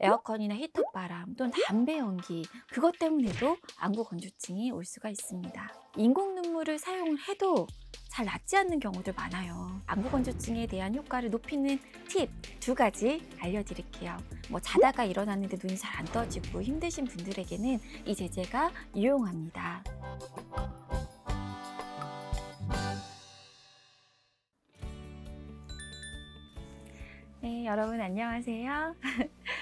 에어컨이나 히터 바람 또는 담배 연기 그것 때문에도 안구 건조증이 올 수가 있습니다. 인공 눈물을 사용해도 잘 낫지 않는 경우들 많아요. 안구 건조증에 대한 효과를 높이는 팁 두 가지 알려드릴게요. 뭐 자다가 일어났는데 눈이 잘 안 떠지고 힘드신 분들에게는 이 제제가 유용합니다. 네, 여러분 안녕하세요.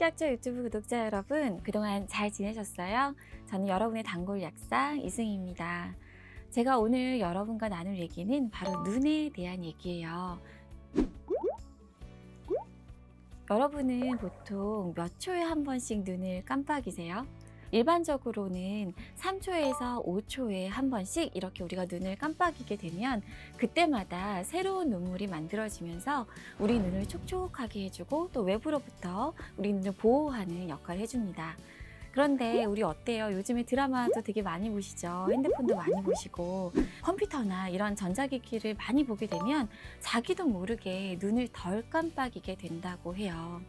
식약처 유튜브 구독자 여러분, 그동안 잘 지내셨어요? 저는 여러분의 단골 약상 이승입니다. 희 제가 오늘 여러분과 나눌 얘기는 바로 눈에 대한 얘기예요. 여러분은 보통 몇 초에 한 번씩 눈을 깜빡이세요? 일반적으로는 3초에서 5초에 한 번씩 이렇게 우리가 눈을 깜빡이게 되면 그때마다 새로운 눈물이 만들어지면서 우리 눈을 촉촉하게 해주고 또 외부로부터 우리 눈을 보호하는 역할을 해줍니다. 그런데 우리 어때요? 요즘에 드라마도 되게 많이 보시죠. 핸드폰도 많이 보시고 컴퓨터나 이런 전자기기를 많이 보게 되면 자기도 모르게 눈을 덜 깜빡이게 된다고 해요.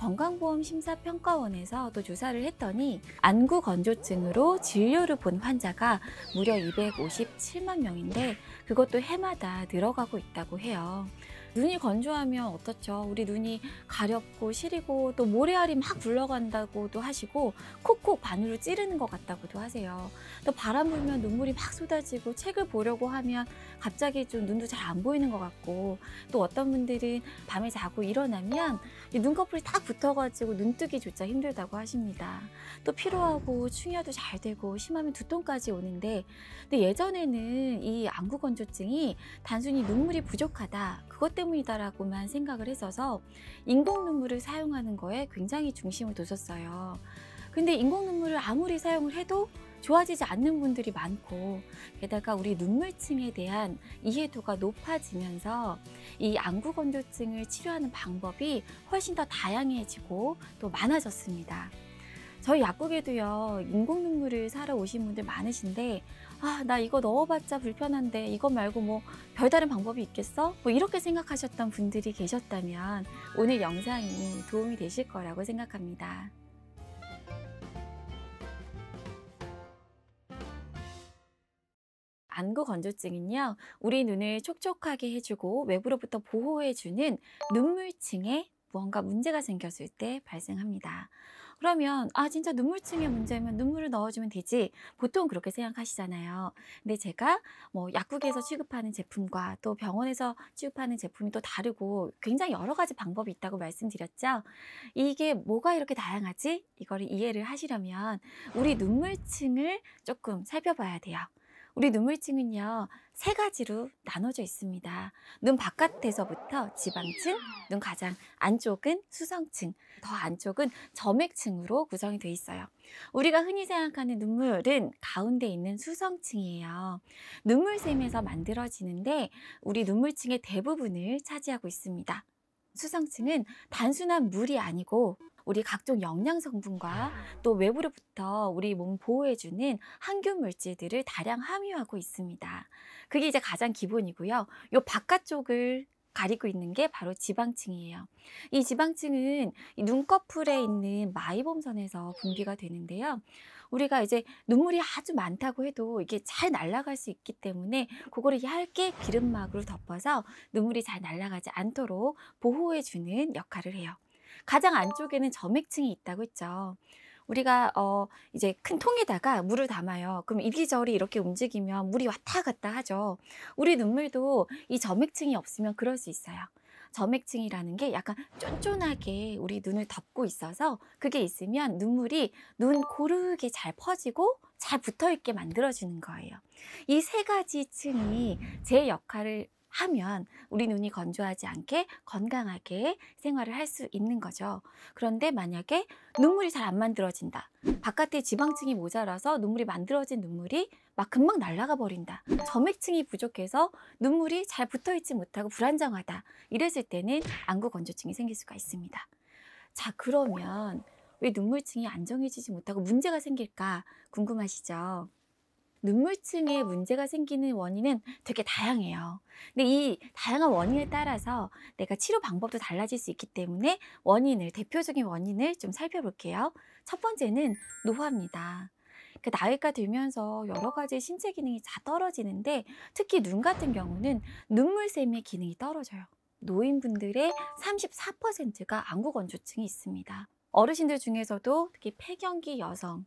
건강보험심사평가원에서 또 조사를 했더니 안구 건조증으로 진료를 본 환자가 무려 257만 명인데 그것도 해마다 늘어가고 있다고 해요. 눈이 건조하면 어떻죠? 우리 눈이 가렵고 시리고 또 모래알이 막 굴러간다고도 하시고 콕콕 바늘로 찌르는 것 같다고도 하세요. 또 바람 불면 눈물이 막 쏟아지고 책을 보려고 하면 갑자기 좀 눈도 잘 안 보이는 것 같고 또 어떤 분들은 밤에 자고 일어나면 눈꺼풀이 딱 붙어가지고 눈뜨기조차 힘들다고 하십니다. 또 피로하고 충혈도 잘 되고 심하면 두통까지 오는데 근데 예전에는 이 안구 건조증이 단순히 눈물이 부족하다 그것 때문에 때문이다라고만 생각을 했어서 인공 눈물을 사용하는 거에 굉장히 중심을 뒀었어요. 근데 인공 눈물을 아무리 사용을 해도 좋아지지 않는 분들이 많고 게다가 우리 눈물층에 대한 이해도가 높아지면서 이 안구건조증을 치료하는 방법이 훨씬 더 다양해지고 또 많아졌습니다. 저희 약국에도요 인공 눈물을 사러 오신 분들 많으신데 아, 나 이거 넣어봤자 불편한데 이거 말고 뭐 별다른 방법이 있겠어? 뭐 이렇게 생각하셨던 분들이 계셨다면 오늘 영상이 도움이 되실 거라고 생각합니다. 안구 건조증은요, 우리 눈을 촉촉하게 해주고 외부로부터 보호해주는 눈물층에 무언가 문제가 생겼을 때 발생합니다. 그러면 아 진짜 눈물증의 문제면 눈물을 넣어주면 되지 보통 그렇게 생각하시잖아요. 근데 제가 뭐 약국에서 취급하는 제품과 또 병원에서 취급하는 제품이 또 다르고 굉장히 여러 가지 방법이 있다고 말씀드렸죠. 이게 뭐가 이렇게 다양하지? 이거를 이해를 하시려면 우리 눈물층을 조금 살펴봐야 돼요. 우리 눈물층은요, 세 가지로 나눠져 있습니다. 눈 바깥에서부터 지방층, 눈 가장 안쪽은 수성층, 더 안쪽은 점액층으로 구성이 되어 있어요. 우리가 흔히 생각하는 눈물은 가운데 있는 수성층이에요. 눈물샘에서 만들어지는데 우리 눈물층의 대부분을 차지하고 있습니다. 수성층은 단순한 물이 아니고 우리 각종 영양 성분과 아. 또 외부로부터 우리 몸 보호해주는 항균 물질들을 다량 함유하고 있습니다. 그게 이제 가장 기본이고요. 요 바깥쪽을 가리고 있는 게 바로 지방층이에요. 이 지방층은 눈꺼풀에 있는 마이봄선에서 분비가 되는데요. 우리가 이제 눈물이 아주 많다고 해도 이게 잘 날아갈 수 있기 때문에 그거를 얇게 기름막으로 덮어서 눈물이 잘 날아가지 않도록 보호해주는 역할을 해요. 가장 안쪽에는 점액층이 있다고 했죠. 우리가 어 이제 큰 통에다가 물을 담아요. 그럼 이리저리 이렇게 움직이면 물이 왔다 갔다 하죠. 우리 눈물도 이 점액층이 없으면 그럴 수 있어요. 점액층이라는 게 약간 쫀쫀하게 우리 눈을 덮고 있어서 그게 있으면 눈물이 눈 고르게 잘 퍼지고 잘 붙어 있게 만들어주는 거예요. 이 세 가지 층이 제 역할을 하면 우리 눈이 건조하지 않게 건강하게 생활을 할 수 있는 거죠. 그런데 만약에 눈물이 잘 안 만들어진다. 바깥에 지방층이 모자라서 눈물이 만들어진 눈물이 막 금방 날아가 버린다. 점액층이 부족해서 눈물이 잘 붙어있지 못하고 불안정하다. 이랬을 때는 안구 건조증이 생길 수가 있습니다. 자, 그러면 왜 눈물층이 안정해지지 못하고 문제가 생길까 궁금하시죠? 눈물증에 문제가 생기는 원인은 되게 다양해요. 근데 이 다양한 원인에 따라서 내가 치료 방법도 달라질 수 있기 때문에 원인을, 대표적인 원인을 좀 살펴볼게요. 첫 번째는 노화입니다. 그 나이가 들면서 여러 가지 신체 기능이 다 떨어지는데 특히 눈 같은 경우는 눈물샘의 기능이 떨어져요. 노인분들의 34%가 안구 건조증이 있습니다. 어르신들 중에서도 특히 폐경기 여성,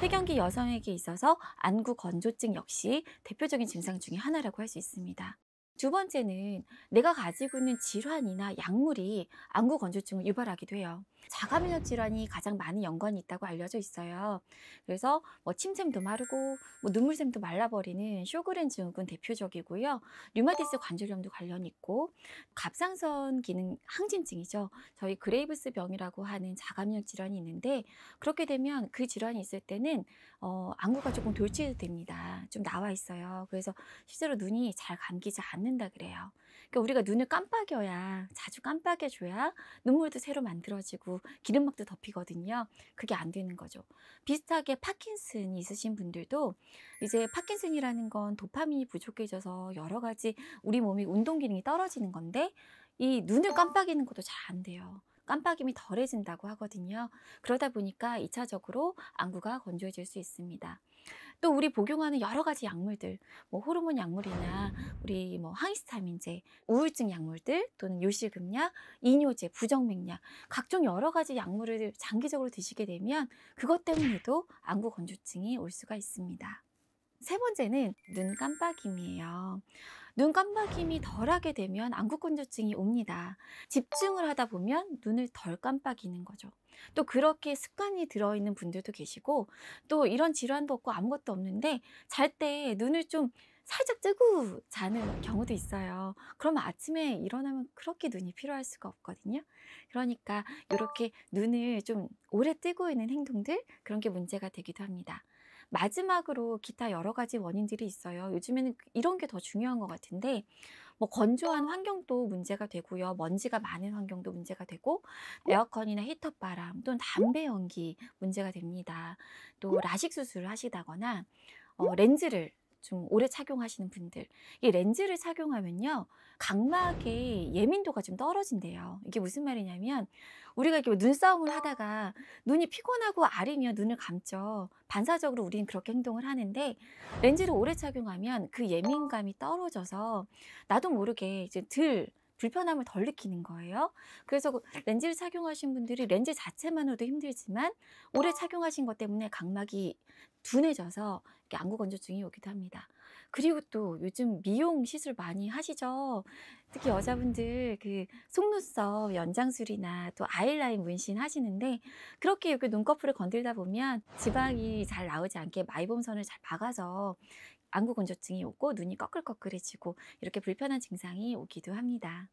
폐경기 여성에게 있어서 안구 건조증 역시 대표적인 증상 중의 하나라고 할 수 있습니다. 두 번째는 내가 가지고 있는 질환이나 약물이 안구 건조증을 유발하기도 해요. 자가면역 질환이 가장 많은 연관이 있다고 알려져 있어요. 그래서 뭐 침샘도 마르고 뭐 눈물샘도 말라버리는 쇼그렌 증후군 대표적이고요. 류마티스 관절염도 관련 있고 갑상선 기능 항진증이죠. 저희 그레이브스 병이라고 하는 자가면역 질환이 있는데 그렇게 되면 그 질환이 있을 때는 어, 안구가 조금 돌출됩니다. 좀 나와 있어요. 그래서 실제로 눈이 잘 감기지 않는다 그래요. 그러니까 우리가 눈을 깜빡여야 자주 깜빡여줘야 눈물도 새로 만들어지고 기름막도 덮이거든요. 그게 안 되는 거죠. 비슷하게 파킨슨이 있으신 분들도 이제 파킨슨이라는 건 도파민이 부족해져서 여러 가지 우리 몸이 운동 기능이 떨어지는 건데 이 눈을 아. 깜빡이는 것도 잘 안 돼요. 깜빡임이 덜해진다고 하거든요. 그러다 보니까 2차적으로 안구가 건조해질 수 있습니다. 또 우리 복용하는 여러 가지 약물들, 뭐 호르몬 약물이나 우리 뭐 항히스타민제, 우울증 약물들 또는 요실금약, 이뇨제, 부정맥약, 각종 여러 가지 약물을 장기적으로 드시게 되면 그것 때문에도 안구 건조증이 올 수가 있습니다. 세 번째는 눈 깜빡임이에요. 눈 깜빡임이 덜하게 되면 안구건조증이 옵니다. 집중을 하다 보면 눈을 덜 깜빡이는 거죠. 또 그렇게 습관이 들어있는 분들도 계시고 또 이런 질환도 없고 아무것도 없는데 잘 때 눈을 좀 살짝 뜨고 자는 경우도 있어요. 그러면 아침에 일어나면 그렇게 눈이 필요할 수가 없거든요. 그러니까 이렇게 눈을 좀 오래 뜨고 있는 행동들 그런 게 문제가 되기도 합니다. 마지막으로 기타 여러 가지 원인들이 있어요. 요즘에는 그, 이런 게 더 중요한 것 같은데, 뭐 건조한 환경도 문제가 되고요. 먼지가 많은 환경도 문제가 되고, 어? 에어컨이나 히터 바람 또는 담배 연기 문제가 됩니다. 또 어? 라식 수술을 하시다거나, 어, 어? 렌즈를 좀 오래 착용하시는 분들 이 렌즈를 착용하면요 각막의 예민도가 좀 떨어진대요 이게 무슨 말이냐면 우리가 이렇게 눈싸움을 하다가 눈이 피곤하고 아리면 눈을 감죠 반사적으로 우리는 그렇게 행동을 하는데 렌즈를 오래 착용하면 그 예민감이 떨어져서 나도 모르게 이제 들 불편함을 덜 느끼는 거예요. 그래서 그 렌즈를 착용하신 분들이 렌즈 자체만으로도 힘들지만 오래 착용하신 것 때문에 각막이 둔해져서 안구 건조증이 오기도 합니다. 그리고 또 요즘 미용 시술 많이 하시죠. 특히 여자분들 그 속눈썹 연장술이나 또 아이라인 문신 하시는데 그렇게 이렇게 눈꺼풀을 건들다 보면 지방이 잘 나오지 않게 마이봄선을 잘 막아서 안구 건조증이 오고 눈이 꺼끌꺼끌해지고 이렇게 불편한 증상이 오기도 합니다.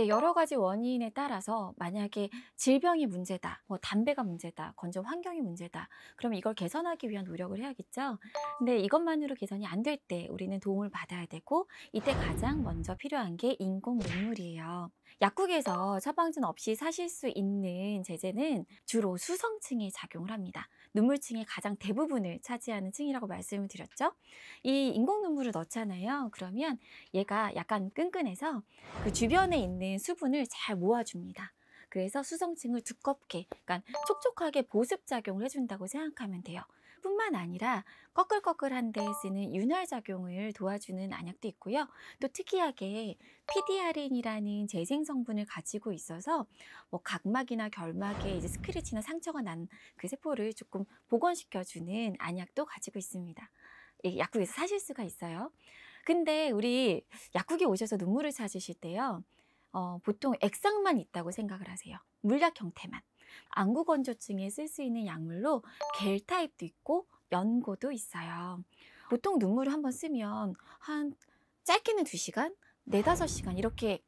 네, 여러 가지 원인에 따라서 만약에 질병이 문제다, 뭐 담배가 문제다, 건조 환경이 문제다, 그럼 이걸 개선하기 위한 노력을 해야겠죠. 근데 이것만으로 개선이 안 될 때 우리는 도움을 받아야 되고 이때 가장 먼저 필요한 게 인공 눈물이에요. 약국에서 처방전 없이 사실 수 있는 제재는 주로 수성층에 작용을 합니다. 눈물층의 가장 대부분을 차지하는 층이라고 말씀을 드렸죠. 이 인공 눈물을 넣잖아요. 그러면 얘가 약간 끈끈해서 그 주변에 있는 수분을 잘 모아줍니다. 그래서 수성층을 두껍게, 그러니까 촉촉하게 보습작용을 해준다고 생각하면 돼요. 뿐만 아니라 꺼끌꺼끌한 데 쓰는 윤활 작용을 도와주는 안약도 있고요. 또 특이하게 PDRN이라는 재생 성분을 가지고 있어서 뭐 각막이나 결막에 이제 스크래치나 상처가 난 그 세포를 조금 복원시켜 주는 안약도 가지고 있습니다. 약국에서 사실 수가 있어요. 근데 우리 약국에 오셔서 눈물을 찾으실 때요. 어, 보통 액상만 있다고 생각을 하세요. 물약 형태만. 안구 건조증에 쓸 수 있는 약물로 겔 타입도 있고 연고도 있어요. 보통 눈물을 한번 쓰면 한 짧게는 두시간 네다섯 시간 이렇게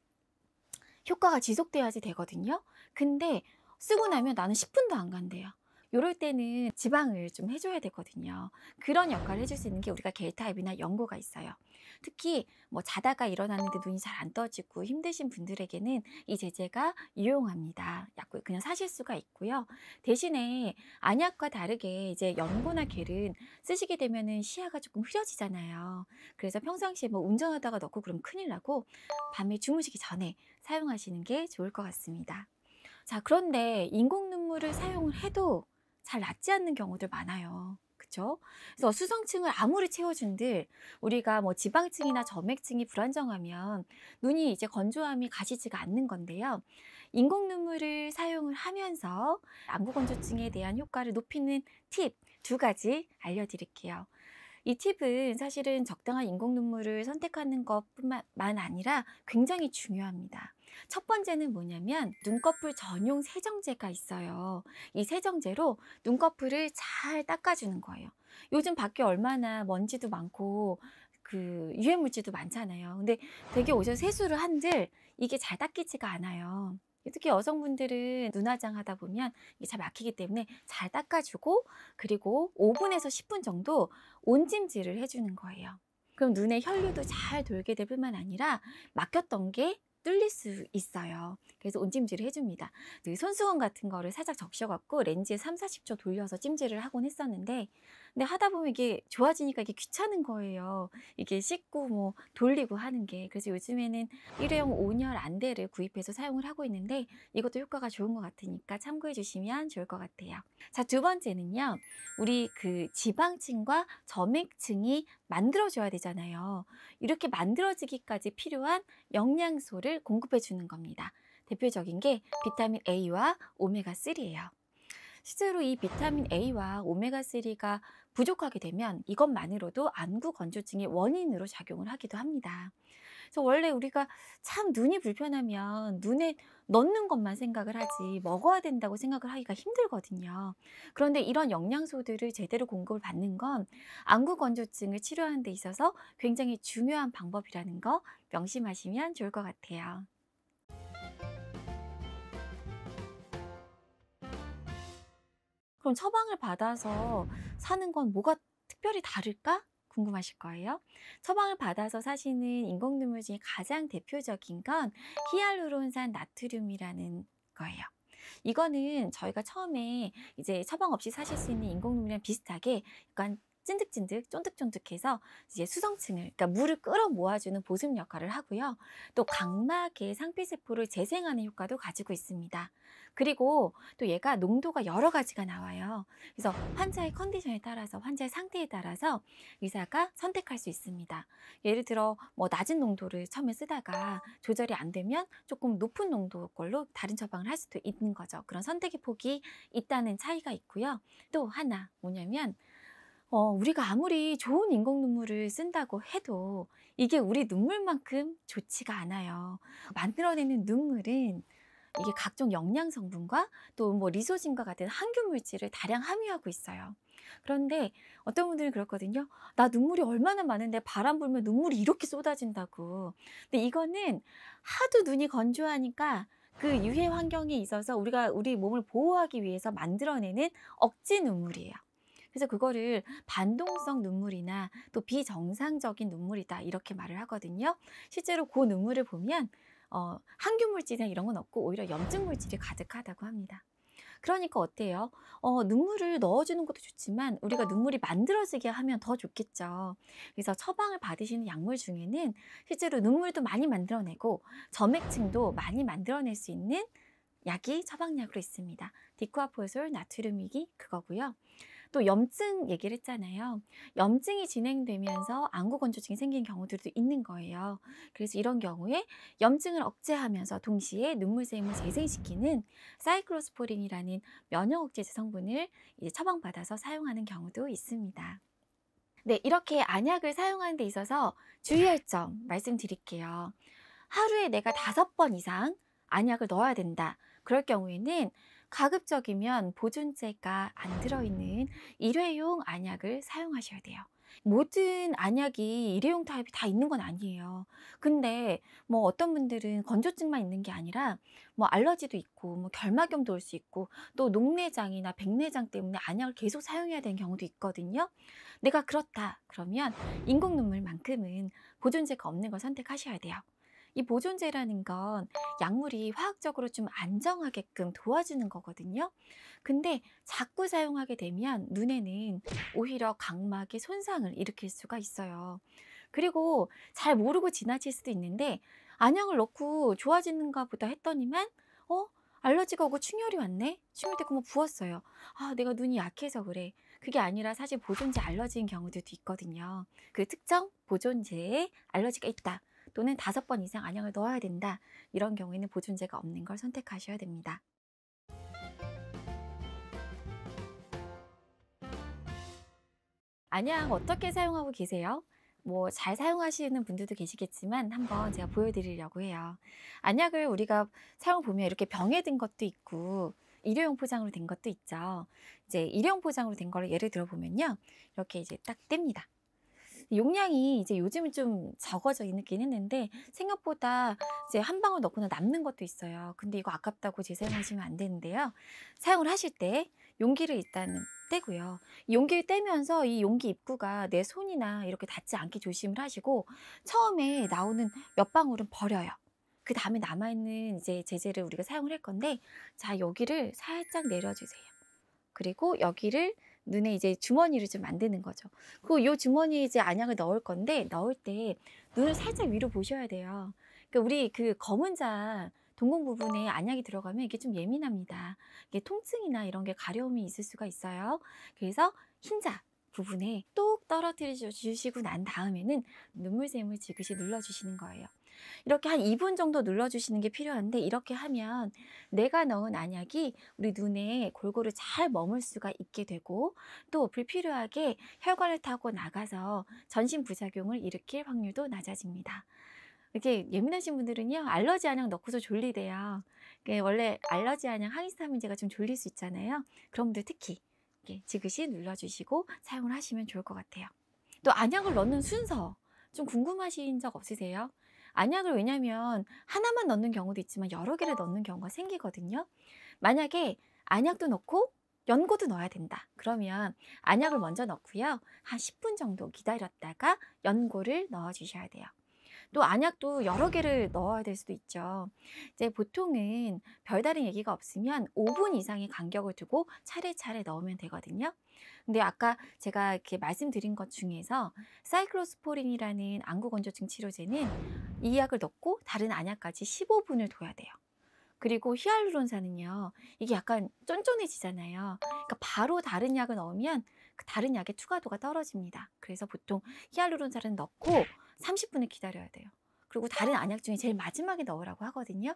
효과가 지속돼야지 되거든요. 근데 쓰고 나면 나는 10분도 안 간대요. 이럴 때는 지방을 좀 해줘야 되거든요. 그런 역할을 해줄 수 있는 게 우리가 겔타입이나 연고가 있어요. 특히 뭐 자다가 일어나는데 눈이 잘 안 떠지고 힘드신 분들에게는 이 제제가 유용합니다. 약 그냥 사실 수가 있고요. 대신에 안약과 다르게 이제 연고나 겔은 쓰시게 되면은 시야가 조금 흐려지잖아요. 그래서 평상시에 뭐 운전하다가 넣고 그럼 큰일 나고 밤에 주무시기 전에 사용하시는 게 좋을 것 같습니다. 자, 그런데 인공 눈물을 사용을 해도 잘 낫지 않는 경우들 많아요. 그렇죠? 그래서 수성층을 아무리 채워준들 우리가 뭐 지방층이나 점액층이 불안정하면 눈이 이제 건조함이 가시지가 않는 건데요. 인공 눈물을 사용을 하면서 안구 건조증에 대한 효과를 높이는 팁 두 가지 알려드릴게요. 이 팁은 사실은 적당한 인공 눈물을 선택하는 것뿐만 아니라 굉장히 중요합니다. 첫 번째는 뭐냐면 눈꺼풀 전용 세정제가 있어요. 이 세정제로 눈꺼풀을 잘 닦아주는 거예요. 요즘 밖에 얼마나 먼지도 많고 그 유해 물질도 많잖아요. 근데 되게 오전 세수를 한들 이게 잘 닦이지가 않아요. 특히 여성분들은 눈화장 하다 보면 이게 잘 막히기 때문에 잘 닦아주고 그리고 5분에서 10분 정도 온찜질을 해주는 거예요. 그럼 눈에 혈류도 잘 돌게 될 뿐만 아니라 막혔던 게 뚫릴 수 있어요. 그래서 온찜질을 해줍니다. 그 손수건 같은 거를 살짝 적셔갖고 렌즈에 3, 40초 돌려서 찜질을 하곤 했었는데 근데 하다 보면 이게 좋아지니까 이게 귀찮은 거예요. 이게 씻고 뭐 돌리고 하는 게. 그래서 요즘에는 일회용 온열 안대를 구입해서 사용을 하고 있는데 이것도 효과가 좋은 것 같으니까 참고해 주시면 좋을 것 같아요. 자, 두 번째는요. 우리 그 지방층과 점액층이 만들어줘야 되잖아요. 이렇게 만들어지기까지 필요한 영양소를 공급해 주는 겁니다. 대표적인 게 비타민 A와 오메가3예요. 실제로 이 비타민 A와 오메가3가 부족하게 되면 이것만으로도 안구 건조증의 원인으로 작용을 하기도 합니다. 그래서 원래 우리가 참 눈이 불편하면 눈에 넣는 것만 생각을 하지 먹어야 된다고 생각을 하기가 힘들거든요. 그런데 이런 영양소들을 제대로 공급을 받는 건 안구 건조증을 치료하는 데 있어서 굉장히 중요한 방법이라는 거 명심하시면 좋을 것 같아요. 그럼 처방을 받아서 사는 건 뭐가 특별히 다를까? 궁금하실 거예요. 처방을 받아서 사시는 인공눈물 중에 가장 대표적인 건 히알루론산 나트륨이라는 거예요. 이거는 저희가 처음에 이제 처방 없이 사실 수 있는 인공눈물이랑 비슷하게 약간 찐득찐득 쫀득쫀득해서 이제 수성층을 그러니까 물을 끌어 모아주는 보습 역할을 하고요. 또 각막의 상피세포를 재생하는 효과도 가지고 있습니다. 그리고 또 얘가 농도가 여러 가지가 나와요. 그래서 환자의 컨디션에 따라서 환자의 상태에 따라서 의사가 선택할 수 있습니다. 예를 들어 뭐 낮은 농도를 처음에 쓰다가 조절이 안 되면 조금 높은 농도 걸로 다른 처방을 할 수도 있는 거죠. 그런 선택의 폭이 있다는 차이가 있고요. 또 하나 뭐냐면 어, 우리가 아무리 좋은 인공 눈물을 쓴다고 해도 이게 우리 눈물만큼 좋지가 않아요. 만들어내는 눈물은 이게 각종 영양 성분과 또 뭐 리소진과 같은 항균 물질을 다량 함유하고 있어요. 그런데 어떤 분들은 그렇거든요. 나 눈물이 얼마나 많은데 바람 불면 눈물이 이렇게 쏟아진다고. 근데 이거는 하도 눈이 건조하니까 그 유해 환경에 있어서 우리가 우리 몸을 보호하기 위해서 만들어내는 억지 눈물이에요. 그래서 그거를 반동성 눈물이나 또 비정상적인 눈물이다 이렇게 말을 하거든요. 실제로 그 눈물을 보면 어, 항균 물질이나 이런 건 없고 오히려 염증 물질이 가득하다고 합니다. 그러니까 어때요? 어, 눈물을 넣어주는 것도 좋지만 우리가 눈물이 만들어지게 하면 더 좋겠죠. 그래서 처방을 받으시는 약물 중에는 실제로 눈물도 많이 만들어내고 점액층도 많이 만들어낼 수 있는 약이 처방약으로 있습니다. 디코아포솔 나트륨이기 그거고요. 또 염증 얘기를 했잖아요. 염증이 진행되면서 안구건조증이 생긴 경우들도 있는 거예요. 그래서 이런 경우에 염증을 억제하면서 동시에 눈물샘을 재생시키는 사이클로스포린이라는 면역 억제제 성분을 이제 처방받아서 사용하는 경우도 있습니다. 네, 이렇게 안약을 사용하는 데 있어서 주의할 점 말씀드릴게요. 하루에 내가 다섯 번 이상 안약을 넣어야 된다. 그럴 경우에는 가급적이면 보존제가 안 들어있는 일회용 안약을 사용하셔야 돼요. 모든 안약이 일회용 타입이 다 있는 건 아니에요. 근데 뭐 어떤 분들은 건조증만 있는 게 아니라 뭐 알러지도 있고 뭐 결막염도 올 수 있고 또 녹내장이나 백내장 때문에 안약을 계속 사용해야 되는 경우도 있거든요. 내가 그렇다 그러면 인공 눈물만큼은 보존제가 없는 걸 선택하셔야 돼요. 이 보존제라는 건 약물이 화학적으로 좀 안정하게끔 도와주는 거거든요. 근데 자꾸 사용하게 되면 눈에는 오히려 각막의 손상을 일으킬 수가 있어요. 그리고 잘 모르고 지나칠 수도 있는데 안약을 넣고 좋아지는가 보다 했더니만 어? 알러지가 오고 충혈이 왔네? 충혈 됐고 만 뭐 부었어요. 아, 내가 눈이 약해서 그래. 그게 아니라 사실 보존제 알러지인 경우들도 있거든요. 그 특정 보존제에 알러지가 있다. 또는 다섯 번 이상 안약을 넣어야 된다 이런 경우에는 보존제가 없는 걸 선택하셔야 됩니다. 안약 어떻게 사용하고 계세요? 뭐 잘 사용하시는 분들도 계시겠지만 한번 제가 보여드리려고 해요. 안약을 우리가 사용 보면 이렇게 병에 든 것도 있고 일회용 포장으로 된 것도 있죠. 이제 일회용 포장으로 된걸를 예를 들어 보면요. 이렇게 이제 딱 뗍니다. 용량이 이제 요즘은 좀 적어져 있긴 했는데 생각보다 이제 한 방울 넣거나 남는 것도 있어요. 근데 이거 아깝다고 재사용하시면 안 되는데요. 사용을 하실 때 용기를 일단 떼고요. 용기를 떼면서 이 용기 입구가 내 손이나 이렇게 닿지 않게 조심을 하시고 처음에 나오는 몇 방울은 버려요. 그 다음에 남아있는 이제 제재를 우리가 사용을 할 건데 자 여기를 살짝 내려주세요. 그리고 여기를 눈에 이제 주머니를 좀 만드는 거죠. 그요 주머니에 이제 안약을 넣을 건데 넣을 때 눈을 살짝 위로 보셔야 돼요. 그러니까 우리 그 검은 자 동공 부분에 안약이 들어가면 이게 좀 예민합니다. 이게 통증이나 이런 게 가려움이 있을 수가 있어요. 그래서 흰자 부분에 똑 떨어뜨려 주시고 난 다음에는 눈물샘을 지그시 눌러주시는 거예요. 이렇게 한 2분 정도 눌러주시는 게 필요한데 이렇게 하면 내가 넣은 안약이 우리 눈에 골고루 잘 머물 수가 있게 되고 또 불필요하게 혈관을 타고 나가서 전신 부작용을 일으킬 확률도 낮아집니다. 이렇게 예민하신 분들은요 알러지 안약 넣고서 졸리대요. 그 원래 알러지 안약 항히스타민제가 좀 졸릴 수 있잖아요. 그런 분들 특히 예, 지그시 눌러주시고 사용을 하시면 좋을 것 같아요. 또 안약을 넣는 순서 좀 궁금하신 적 없으세요? 안약을 왜냐면 하나만 넣는 경우도 있지만 여러 개를 넣는 경우가 생기거든요. 만약에 안약도 넣고 연고도 넣어야 된다. 그러면 안약을 먼저 넣고요. 한 10분 정도 기다렸다가 연고를 넣어 주셔야 돼요. 또 안약도 여러 개를 넣어야 될 수도 있죠. 이제 보통은 별다른 얘기가 없으면 5분 이상의 간격을 두고 차례차례 넣으면 되거든요. 근데 아까 제가 이렇게 말씀드린 것 중에서 사이클로스포린이라는 안구건조증 치료제는 이 약을 넣고 다른 안약까지 15분을 둬야 돼요. 그리고 히알루론산은요, 이게 약간 쫀쫀해지잖아요. 그러니까 바로 다른 약을 넣으면 그 다른 약의 추가도가 떨어집니다. 그래서 보통 히알루론산을 넣고 30분을 기다려야 돼요. 그리고 다른 아. 안약 중에 제일 마지막에 넣으라고 하거든요.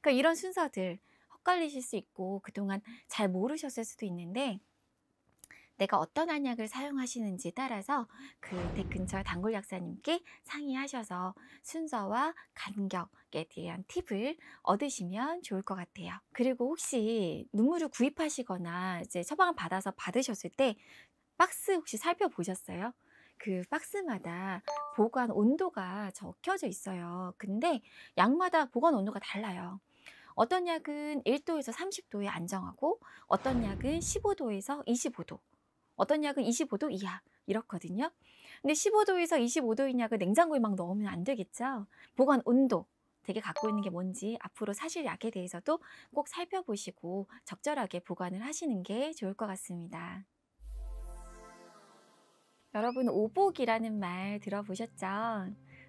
그러니까 이런 순서들 헷갈리실 수 있고 그동안 잘 모르셨을 수도 있는데 내가 어떤 안약을 사용하시는지 따라서 그댁 근처 단골 약사님께 상의하셔서 순서와 간격에 대한 팁을 얻으시면 좋을 것 같아요. 그리고 혹시 눈물을 구입하시거나 이제 처방을 받아서 받으셨을 때 박스 혹시 살펴보셨어요? 그 박스마다 보관 온도가 적혀져 있어요. 근데 약마다 보관 온도가 달라요. 어떤 약은 1도에서 30도에 안정하고 어떤 약은 15도에서 25도, 어떤 약은 25도 이하 이렇거든요. 근데 15도에서 25도인 약을 냉장고에 막 넣으면 안 되겠죠. 보관 온도 되게 갖고 있는 게 뭔지 앞으로 사실 약에 대해서도 꼭 살펴보시고 적절하게 보관을 하시는 게 좋을 것 같습니다. 여러분 오복이라는 말 들어보셨죠?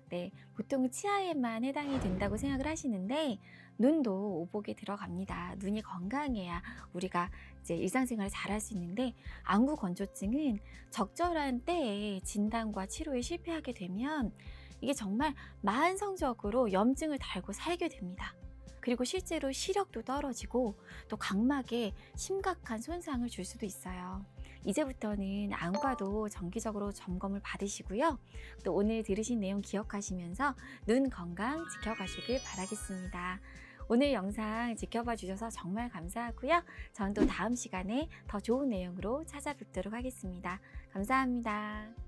네, 보통 치아에만 해당이 된다고 생각을 하시는데 눈도 오복에 들어갑니다. 눈이 건강해야 우리가 이제 일상생활을 잘 할 수 있는데 안구 건조증은 적절한 때에 진단과 치료에 실패하게 되면 이게 정말 만성적으로 염증을 달고 살게 됩니다. 그리고 실제로 시력도 떨어지고 또 각막에 심각한 손상을 줄 수도 있어요. 이제부터는 안과도 정기적으로 점검을 받으시고요. 또 오늘 들으신 내용 기억하시면서 눈 건강 지켜가시길 바라겠습니다. 오늘 영상 지켜봐 주셔서 정말 감사하고요. 전또 다음 시간에 더 좋은 내용으로 찾아뵙도록 하겠습니다. 감사합니다.